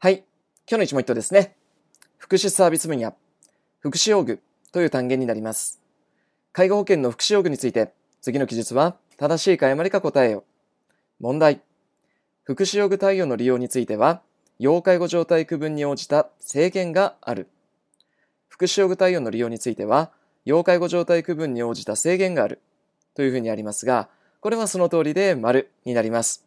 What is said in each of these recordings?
はい。今日の一問一答ですね。福祉サービス分野、福祉用具という単元になります。介護保険の福祉用具について、次の記述は正しいか誤りか答えよ。問題。福祉用具対応の利用については、要介護状態区分に応じた制限がある。福祉用具対応の利用については、要介護状態区分に応じた制限がある。というふうにありますが、これはその通りで丸になります。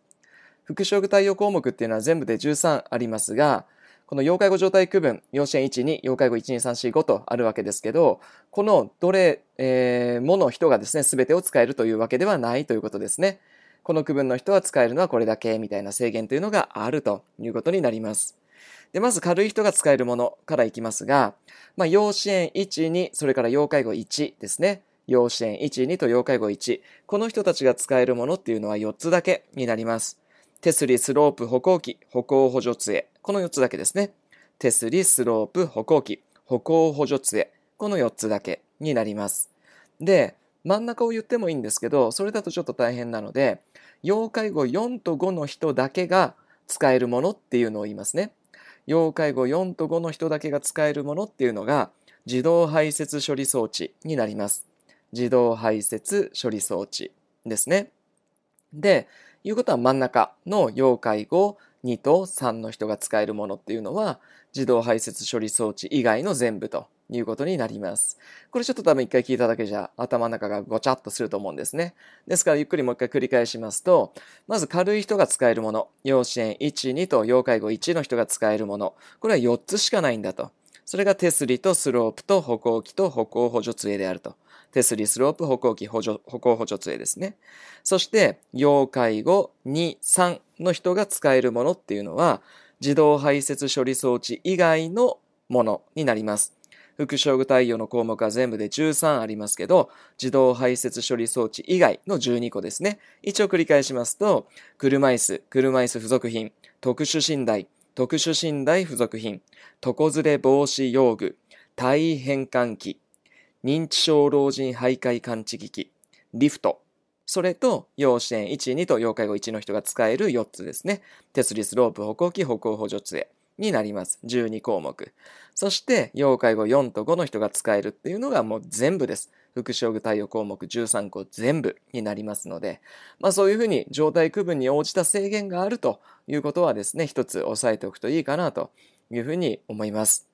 副職対応項目っていうのは全部で13ありますが、この要介護状態区分、要支援1、2、要介護1、2、3、4、5とあるわけですけど、このどれ、えー、もの人がですね、全てを使えるというわけではないということですね。この区分の人は使えるのはこれだけみたいな制限というのがあるということになります。で、まず軽い人が使えるものからいきますが、まあ、要支援1、2、それから要介護1ですね。要支援1、2と要介護1。この人たちが使えるものっていうのは4つだけになります。手すり、スロープ、歩行器、歩行補助杖。この4つだけですね。手すり、スロープ、歩行器、歩行補助杖。この4つだけになります。で、真ん中を言ってもいいんですけど、それだとちょっと大変なので、要介護4と5の人だけが使えるものっていうのを言いますね。要介護4と5の人だけが使えるものっていうのが、自動排泄処理装置になります。自動排泄処理装置ですね。で、いうことは真ん中の要介護2と3の人が使えるものっていうのは自動排泄処理装置以外の全部ということになります。これちょっと多分一回聞いただけじゃ頭の中がごちゃっとすると思うんですね。ですからゆっくりもう一回繰り返しますと、まず軽い人が使えるもの、要支援1、2と要介護1の人が使えるもの、これは4つしかないんだと。それが手すりとスロープと歩行器と歩行補助杖であると。手すり、スロープ、歩行器、補助、歩行補助杖ですね。そして、要介護2、3の人が使えるものっていうのは、自動排泄処理装置以外のものになります。副将具対応の項目は全部で13ありますけど、自動排泄処理装置以外の12個ですね。一応繰り返しますと、車椅子、車椅子付属品、特殊寝台、特殊寝台付属品、床ずれ防止用具、体変換器、認知症老人徘徊感知機器、リフト、それと、要支援1、2と要介護1の人が使える4つですね。手すりスロープ、歩行器、歩行補助杖になります。12項目。そして、要介護4と5の人が使えるっていうのがもう全部です。副将具対応項目13個全部になりますので、まあそういうふうに状態区分に応じた制限があるということはですね、一つ押さえておくといいかなというふうに思います。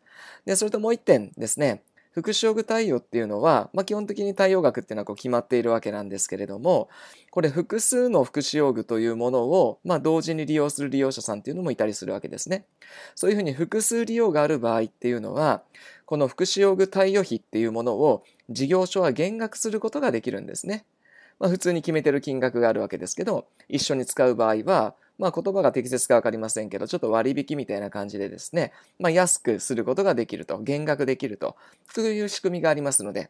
で、それともう一点ですね、副用具対応っていうのは、まあ、基本的に対応額っていうのはこう決まっているわけなんですけれども、これ複数の副使用具というものを、まあ、同時に利用する利用者さんっていうのもいたりするわけですね。そういうふうに複数利用がある場合っていうのは、この副使用具貸与費っていうものを事業所は減額することができるんですね。まあ、普通に決めてる金額があるわけですけど、一緒に使う場合は、まあ、言葉が適切かわかりませんけど、ちょっと割引みたいな感じでですね、まあ、安くすることができると、減額できると、という仕組みがありますので、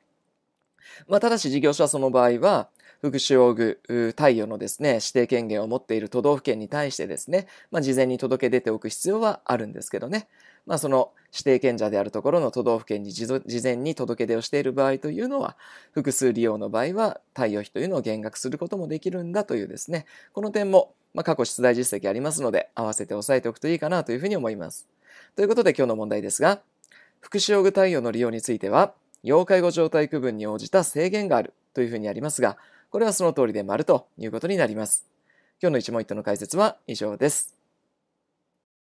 まあ、ただし事業者はその場合は、福祉用具貸与のですね、指定権限を持っている都道府県に対してですね、まあ、事前に届け出ておく必要はあるんですけどね、まあ、その指定権者であるところの都道府県に事前に届け出をしている場合というのは、複数利用の場合は、貸与費というのを減額することもできるんだというですね、この点もまあ、過去出題実績ありますので、合わせて押さえておくといいかなというふうに思います。ということで今日の問題ですが、福祉用具対応の利用については、要介護状態区分に応じた制限があるというふうにありますが、これはその通りで丸ということになります。今日の一問一答の解説は以上です。